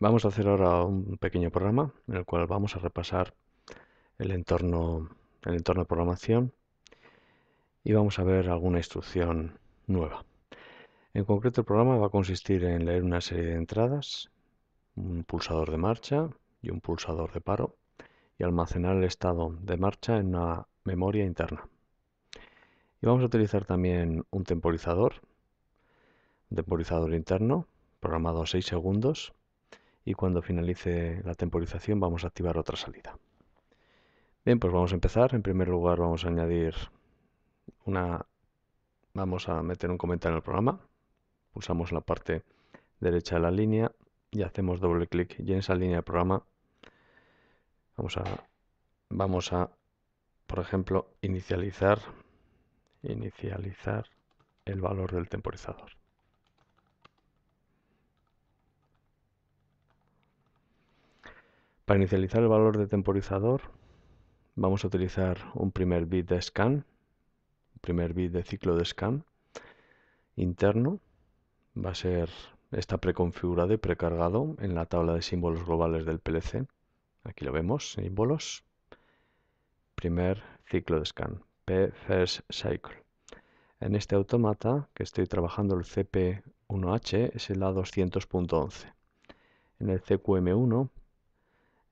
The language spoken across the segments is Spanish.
Vamos a hacer ahora un pequeño programa en el cual vamos a repasar el entorno, de programación y vamos a ver alguna instrucción nueva. En concreto el programa va a consistir en leer una serie de entradas, un pulsador de marcha y un pulsador de paro y almacenar el estado de marcha en una memoria interna. Y vamos a utilizar también un temporizador, un temporizador interno programado a 6 segundos y cuando finalice la temporización vamos a activar otra salida. Bien, pues vamos a empezar. En primer lugar vamos a añadir una... Vamos a meter un comentario en el programa. Pulsamos la parte derecha de la línea y hacemos doble clic y en esa línea de programa vamos a, vamos a por ejemplo, inicializar, inicializar el valor del temporizador. Para inicializar el valor de temporizador vamos a utilizar un primer bit de scan, un primer bit de ciclo de scan interno. Va a ser está preconfigurado y precargado en la tabla de símbolos globales del PLC. Aquí lo vemos, símbolos. Primer ciclo de scan, P first cycle. En este automata que estoy trabajando el CP1H es el A200.11. En el CQM1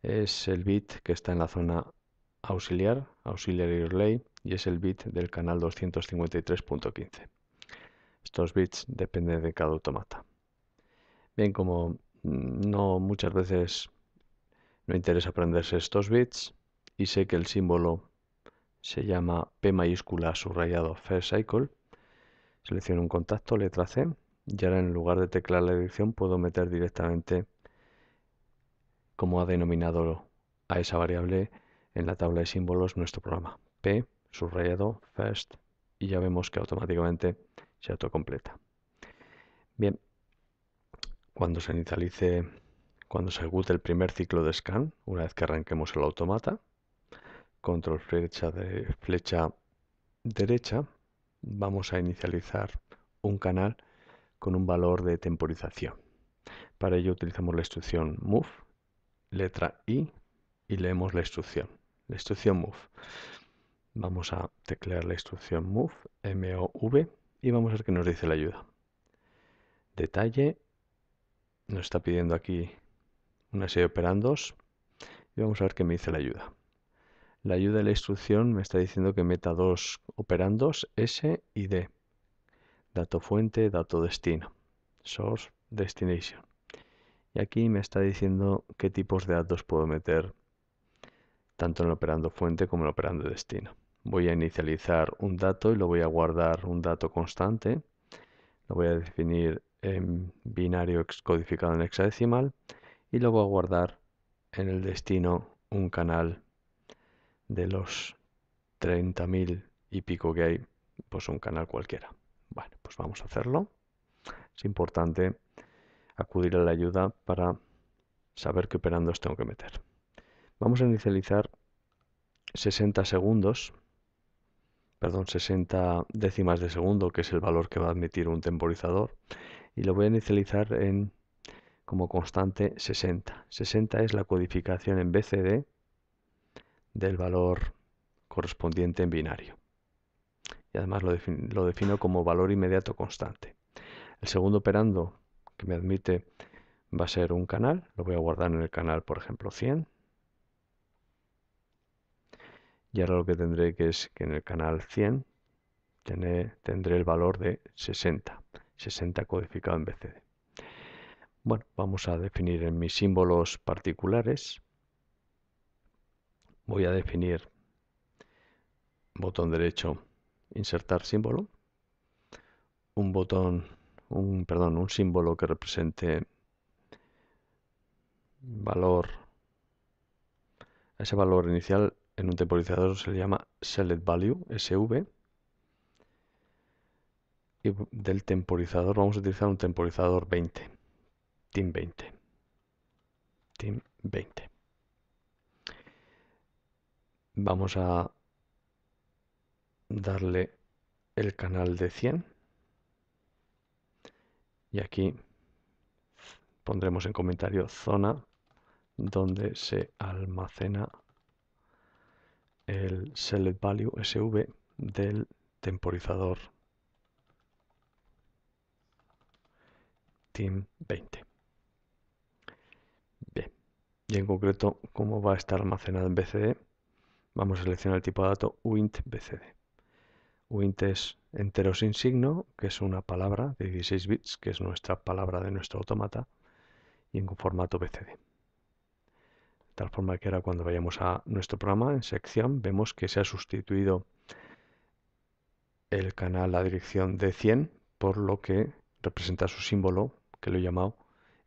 es el bit que está en la zona auxiliar, auxiliary relay, y es el bit del canal 253.15. Estos bits dependen de cada automata. Bien, como mm, no muchas veces no interesa aprenderse estos bits, y sé que el símbolo se llama P mayúscula subrayado First Cycle, selecciono un contacto, letra C, y ahora en lugar de teclar la dirección puedo meter directamente como ha denominado a esa variable en la tabla de símbolos nuestro programa. P, subrayado, first, y ya vemos que automáticamente se autocompleta. Bien, cuando se inicialice, cuando se ejecute el primer ciclo de scan, una vez que arranquemos el automata, control flecha, de, flecha derecha, vamos a inicializar un canal con un valor de temporización. Para ello utilizamos la instrucción move letra I y leemos la instrucción, la instrucción move. Vamos a teclear la instrucción move, m y vamos a ver qué nos dice la ayuda. Detalle, nos está pidiendo aquí una serie de operandos, y vamos a ver qué me dice la ayuda. La ayuda de la instrucción me está diciendo que meta dos operandos, S y D. Dato fuente, dato destino. Source, destination. Y aquí me está diciendo qué tipos de datos puedo meter tanto en el operando fuente como en el operando destino. Voy a inicializar un dato y lo voy a guardar un dato constante. Lo voy a definir en binario codificado en hexadecimal y lo voy a guardar en el destino un canal de los 30.000 y pico que hay, pues un canal cualquiera. Bueno, pues vamos a hacerlo. Es importante acudir a la ayuda para saber qué operandos tengo que meter. Vamos a inicializar 60 segundos, perdón, 60 décimas de segundo, que es el valor que va a admitir un temporizador, y lo voy a inicializar en como constante 60. 60 es la codificación en BCD del valor correspondiente en binario. Y además lo, lo defino como valor inmediato constante. El segundo operando que me admite va a ser un canal. Lo voy a guardar en el canal, por ejemplo, 100. Y ahora lo que tendré que es que en el canal 100 tendré el valor de 60. 60 codificado en BCD. Bueno, vamos a definir en mis símbolos particulares. Voy a definir botón derecho, insertar símbolo. Un botón un, perdón, un símbolo que represente valor, ese valor inicial en un temporizador se le llama select value, SV. Y del temporizador vamos a utilizar un temporizador 20, team 20. Team 20. Vamos a darle el canal de 100 y aquí pondremos en comentario zona donde se almacena el select value sv del temporizador team 20 bien y en concreto cómo va a estar almacenado en bcd vamos a seleccionar el tipo de dato uint bcd Uintes enteros entero sin signo, que es una palabra de 16 bits, que es nuestra palabra de nuestro automata, y en formato BCD. De tal forma que ahora cuando vayamos a nuestro programa, en sección, vemos que se ha sustituido el canal, a dirección de 100, por lo que representa su símbolo, que lo he llamado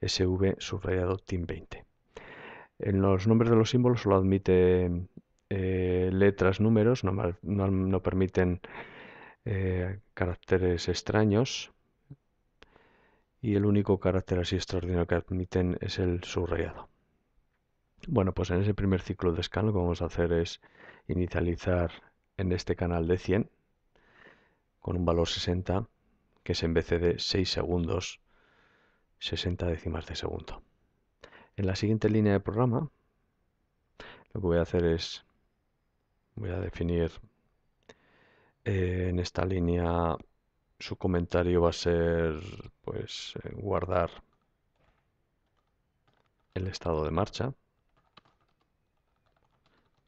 SV subrayado TIM 20. En los nombres de los símbolos solo admite eh, letras, números, no permiten eh, caracteres extraños y el único carácter así extraordinario que admiten es el subrayado. Bueno, pues en ese primer ciclo de scan lo que vamos a hacer es inicializar en este canal de 100 con un valor 60 que es en vez de 6 segundos 60 décimas de segundo. En la siguiente línea de programa lo que voy a hacer es voy a definir eh, en esta línea su comentario va a ser pues eh, guardar el estado de marcha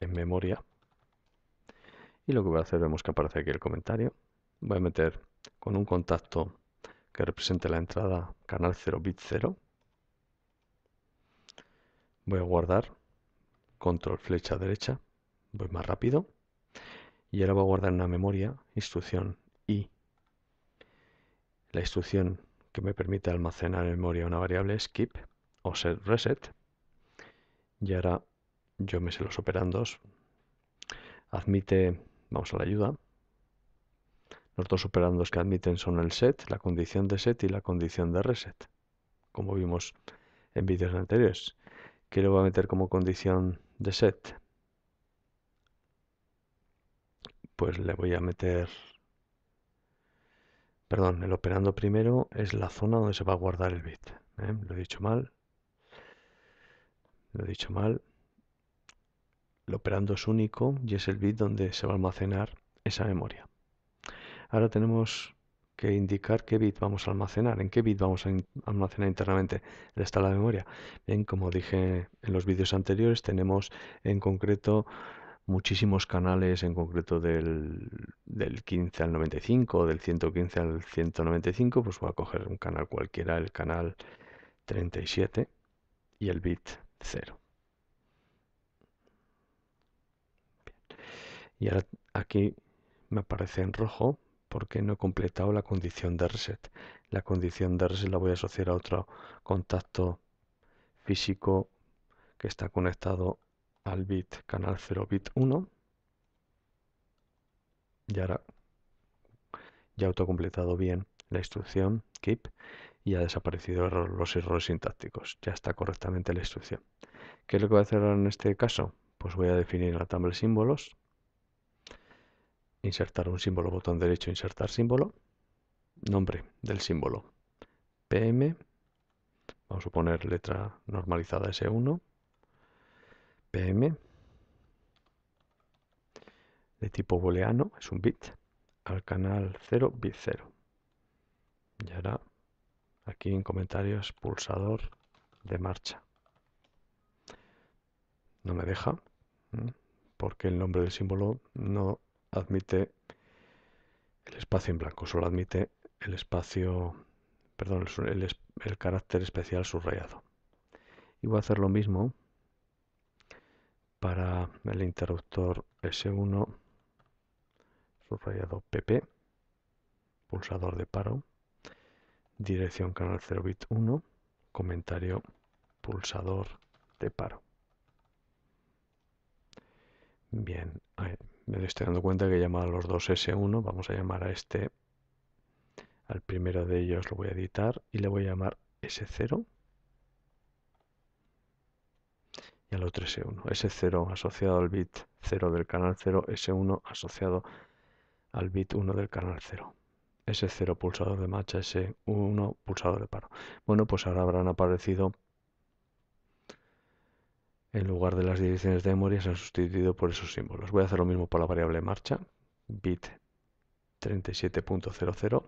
en memoria y lo que voy a hacer vemos que aparece aquí el comentario voy a meter con un contacto que represente la entrada canal 0 bit 0 voy a guardar control flecha derecha voy más rápido y ahora voy a guardar en memoria instrucción y La instrucción que me permite almacenar en memoria una variable es skip o set reset. Y ahora yo me sé los operandos. Admite, vamos a la ayuda. Los dos operandos que admiten son el set, la condición de set y la condición de reset, como vimos en vídeos anteriores. ¿Qué le voy a meter como condición de set? pues le voy a meter... Perdón, el operando primero es la zona donde se va a guardar el bit. ¿eh? Lo he dicho mal. Lo he dicho mal. El operando es único y es el bit donde se va a almacenar esa memoria. Ahora tenemos que indicar qué bit vamos a almacenar, en qué bit vamos a almacenar internamente el la memoria. Bien, como dije en los vídeos anteriores, tenemos en concreto muchísimos canales, en concreto del, 15 al 95, del 115 al 195, pues voy a coger un canal cualquiera, el canal 37 y el bit 0. Y ahora aquí me aparece en rojo porque no he completado la condición de reset. La condición de reset la voy a asociar a otro contacto físico que está conectado al bit canal 0 bit 1 y ahora ya ha autocompletado bien la instrucción keep y ha desaparecido los errores sintácticos. Ya está correctamente la instrucción. ¿Qué es lo que voy a hacer ahora en este caso? Pues voy a definir la tabla de símbolos, insertar un símbolo, botón derecho, insertar símbolo, nombre del símbolo, PM, vamos a poner letra normalizada S1, pm de tipo booleano, es un bit, al canal 0, bit 0. Y ahora aquí en comentarios pulsador de marcha. No me deja porque el nombre del símbolo no admite el espacio en blanco, solo admite el espacio, perdón, el carácter especial subrayado. Y voy a hacer lo mismo para el interruptor S1, subrayado PP, pulsador de paro, dirección canal 0 bit 1, comentario pulsador de paro. Bien, me estoy dando cuenta que he llamado a los dos S1, vamos a llamar a este, al primero de ellos lo voy a editar y le voy a llamar S0. y al otro s 1 S0 asociado al bit 0 del canal 0, S1 asociado al bit 1 del canal 0. S0 pulsador de marcha, S1 pulsador de paro. Bueno, pues ahora habrán aparecido en lugar de las direcciones de memoria se han sustituido por esos símbolos. Voy a hacer lo mismo por la variable marcha, bit 37.00.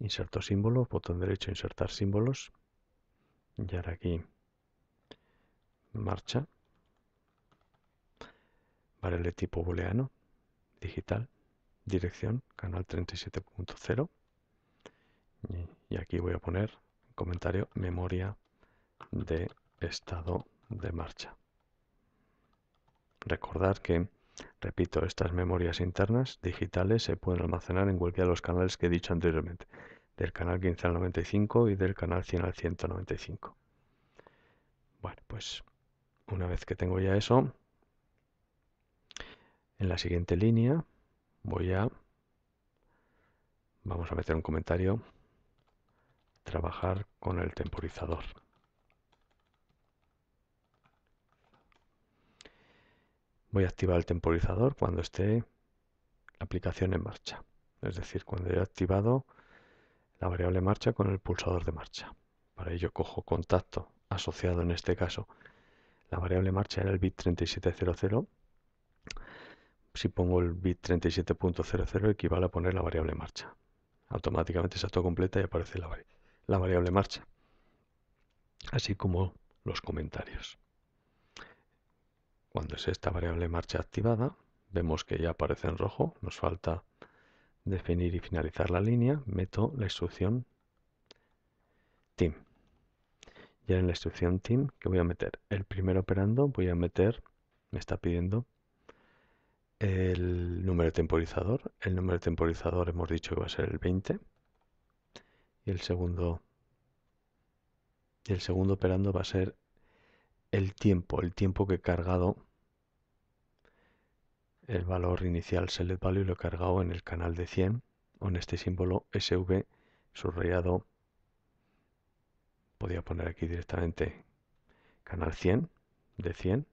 Inserto símbolo, botón derecho, insertar símbolos. Y ahora aquí marcha, vale de tipo booleano, digital, dirección, canal 37.0. Y aquí voy a poner en comentario memoria de estado de marcha. Recordar que, repito, estas memorias internas digitales se pueden almacenar en cualquiera de los canales que he dicho anteriormente, del canal 15 al 95 y del canal 100 al 195. Bueno, pues una vez que tengo ya eso, en la siguiente línea voy a... Vamos a meter un comentario. Trabajar con el temporizador. Voy a activar el temporizador cuando esté la aplicación en marcha. Es decir, cuando he activado la variable marcha con el pulsador de marcha. Para ello cojo contacto asociado en este caso la variable marcha era el bit 3700. Si pongo el bit 37.00 equivale a poner la variable marcha. Automáticamente se completa y aparece la, la variable marcha. Así como los comentarios. Cuando es esta variable marcha activada, vemos que ya aparece en rojo. Nos falta definir y finalizar la línea. Meto la instrucción team en la instrucción team, que voy a meter? El primer operando voy a meter, me está pidiendo el número temporizador. El número temporizador hemos dicho que va a ser el 20. Y el segundo, y el segundo operando va a ser el tiempo, el tiempo que he cargado el valor inicial select value lo he cargado en el canal de 100 o en este símbolo sv subrayado podía poner aquí directamente canal 100 de 100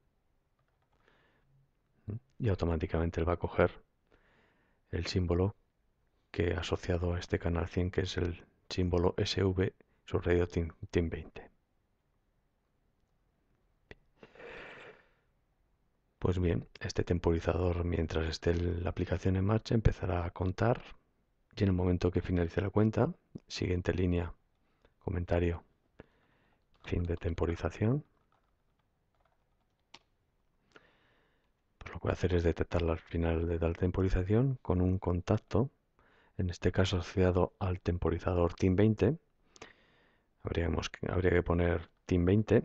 ¿Mm? y automáticamente él va a coger el símbolo que asociado a este canal 100 que es el símbolo SV subrayado tim team 20 pues bien este temporizador mientras esté la aplicación en marcha empezará a contar y en el momento que finalice la cuenta siguiente línea comentario fin de temporización. Pues lo que voy a hacer es detectar al final de tal temporización con un contacto, en este caso asociado al temporizador TIM20. Habríamos, habría que poner TIM20.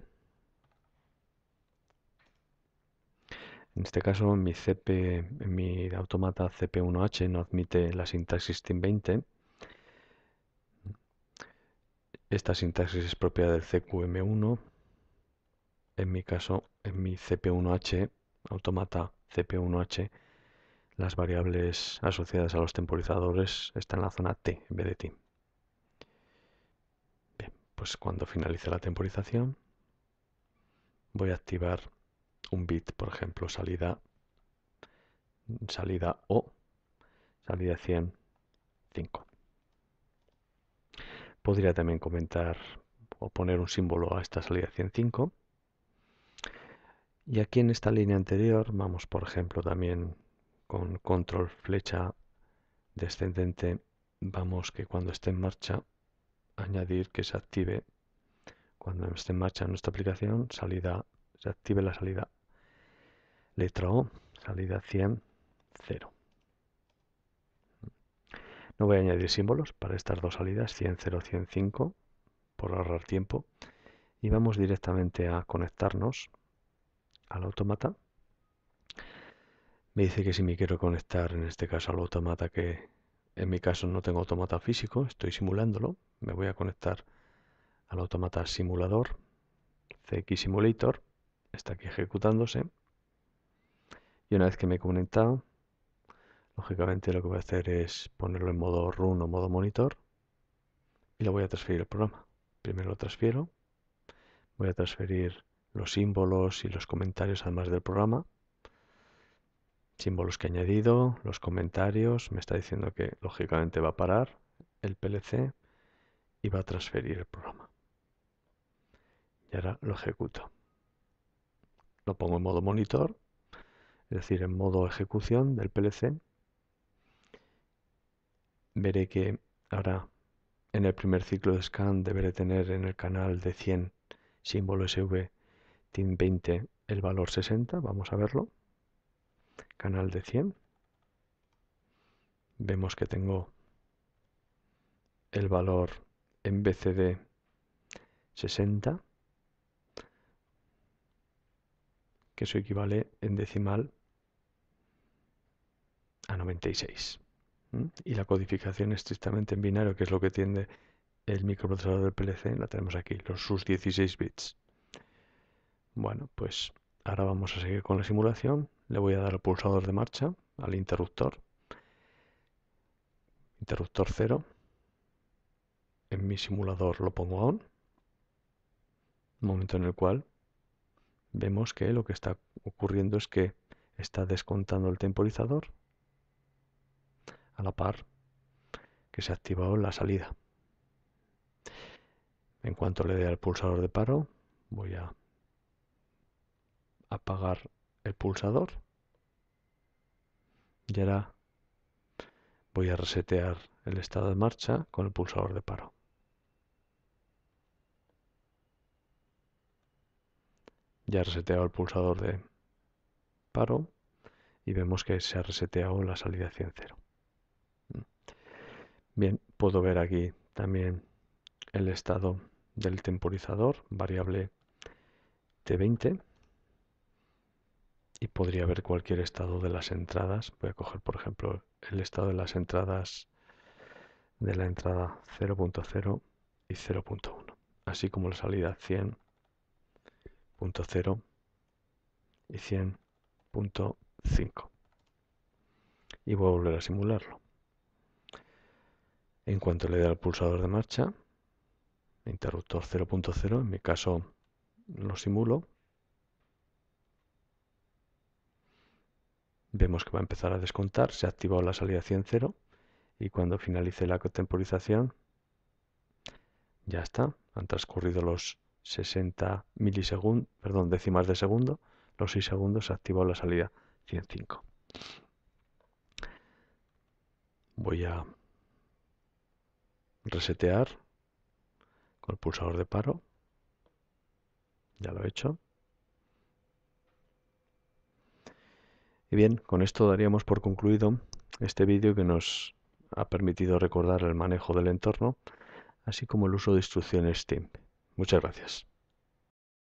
En este caso mi, CP, mi automata CP1H no admite la sintaxis TIM20 esta sintaxis es propia del CQM1. En mi caso, en mi CP1H, automata CP1H, las variables asociadas a los temporizadores están en la zona T en vez de T. pues cuando finalice la temporización, voy a activar un bit, por ejemplo, salida, salida O, salida 100, 5. Podría también comentar o poner un símbolo a esta salida 105. Y aquí en esta línea anterior vamos, por ejemplo, también con control flecha descendente, vamos que cuando esté en marcha, añadir que se active, cuando esté en marcha nuestra aplicación, salida, se active la salida letra O, salida 100, 0. No voy a añadir símbolos para estas dos salidas, 100, 0, 105 por ahorrar tiempo. Y vamos directamente a conectarnos al automata. Me dice que si me quiero conectar, en este caso al automata, que en mi caso no tengo automata físico, estoy simulándolo. Me voy a conectar al automata simulador, CX Simulator. Está aquí ejecutándose. Y una vez que me he conectado, Lógicamente lo que voy a hacer es ponerlo en modo run o modo monitor y lo voy a transferir al programa. Primero lo transfiero, voy a transferir los símbolos y los comentarios además del programa. Símbolos que he añadido, los comentarios, me está diciendo que lógicamente va a parar el PLC y va a transferir el programa. Y ahora lo ejecuto. Lo pongo en modo monitor, es decir, en modo ejecución del PLC veré que ahora en el primer ciclo de scan deberé tener en el canal de 100 símbolo SV TIN 20 el valor 60, vamos a verlo. Canal de 100. Vemos que tengo el valor en BCD 60, que eso equivale en decimal a 96. Y la codificación estrictamente en binario, que es lo que tiene el microprocesador del PLC, la tenemos aquí, los sus 16 bits. Bueno, pues ahora vamos a seguir con la simulación. Le voy a dar al pulsador de marcha, al interruptor. Interruptor 0. En mi simulador lo pongo a on. Momento en el cual vemos que lo que está ocurriendo es que está descontando el temporizador a la par que se ha activado la salida. En cuanto le dé al pulsador de paro, voy a apagar el pulsador y ahora voy a resetear el estado de marcha con el pulsador de paro. Ya reseteado el pulsador de paro y vemos que se ha reseteado la salida 100 cero. Bien, puedo ver aquí también el estado del temporizador, variable T20. Y podría ver cualquier estado de las entradas. Voy a coger, por ejemplo, el estado de las entradas de la entrada 0.0 y 0.1, así como la salida 100.0 y 100.5. Y voy a volver a simularlo. En cuanto le dé al pulsador de marcha, interruptor 0.0, en mi caso lo simulo, vemos que va a empezar a descontar, se ha activado la salida 100 y cuando finalice la temporización ya está, han transcurrido los 60 milisegundos, perdón, décimas de segundo, los 6 segundos se ha activado la salida 105. Voy a resetear con el pulsador de paro. Ya lo he hecho. Y bien, con esto daríamos por concluido este vídeo que nos ha permitido recordar el manejo del entorno, así como el uso de instrucciones STEAM. Muchas gracias.